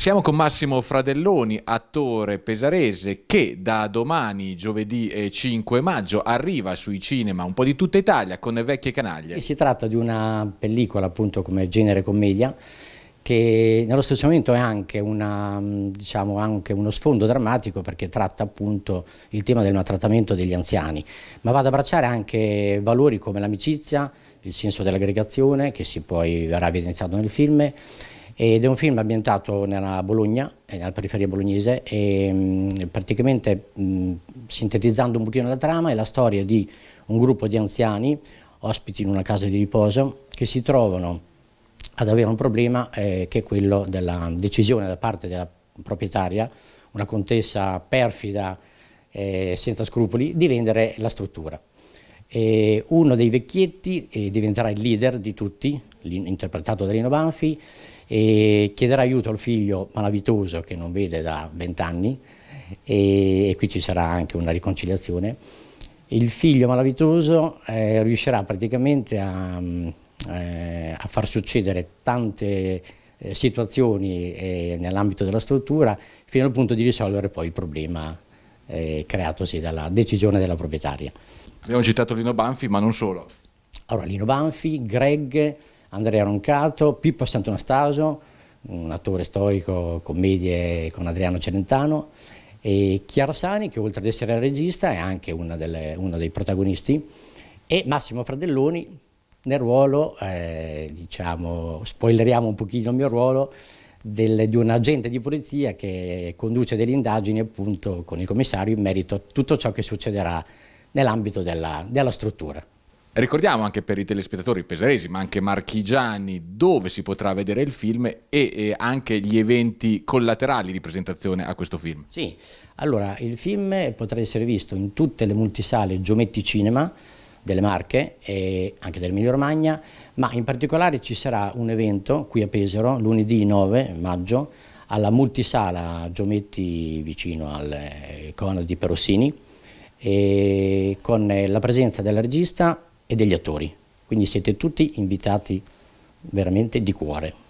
Siamo con Massimo Fradelloni, attore pesarese che da domani, giovedì 5 eh, maggio, arriva sui cinema un po' di tutta Italia con le Vecchie Canaglie. E si tratta di una pellicola appunto come genere commedia che nello stesso momento è anche, una, mm, diciamo, anche, uno sfondo drammatico perché tratta appunto il tema del maltrattamento degli anziani, ma va ad abbracciare anche valori come l'amicizia, il senso dell'aggregazione che si poi verrà evidenziato nel film, ed è un film ambientato nella Bologna, eh, nella periferia bolognese e mm, praticamente mm, sintetizzando un pochino la trama è la storia di un gruppo di anziani ospiti in una casa di riposo che si trovano ad avere un problema eh, che è quello della decisione da parte della proprietaria, una contessa perfida eh, senza scrupoli, di vendere la struttura. E uno dei vecchietti eh, diventerà il leader di tutti, interpretato da Lino Banfi, e chiederà aiuto al figlio malavitoso che non vede da vent'anni e, e, qui ci sarà anche una riconciliazione. Il figlio malavitoso eh, riuscirà praticamente a, mm, eh, a, far succedere tante eh, situazioni eh, nell'ambito della struttura fino al punto di risolvere poi il problema eh, creatosi dalla decisione della proprietaria. Abbiamo citato Lino Banfi, ma non solo. Allora, Lino Banfi, Greg, Andrea Roncato, Pippo Santonastasio, un attore storico, commedie con Adriano Celentano, e Chiara Sani, che oltre ad essere regista è anche delle, uno dei protagonisti, e Massimo Fradelloni nel ruolo, eh, diciamo, spoileriamo un pochino il mio ruolo, del, di un agente di polizia che conduce delle indagini appunto con il commissario in merito a tutto ciò che succederà nell'ambito della, della struttura. Ricordiamo anche per i telespettatori pesaresi, ma anche marchigiani, dove si potrà vedere il film e, e, anche gli eventi collaterali di presentazione a questo film. Sì, allora il film potrà essere visto in tutte le multisale Giometti Cinema delle Marche e anche del dell'Emilia Romagna, ma in particolare ci sarà un evento qui a Pesaro lunedì 9 maggio alla multisala Giometti vicino al eh, Cono di Perossini con eh, la presenza della regista e degli attori. Quindi siete tutti invitati veramente di cuore.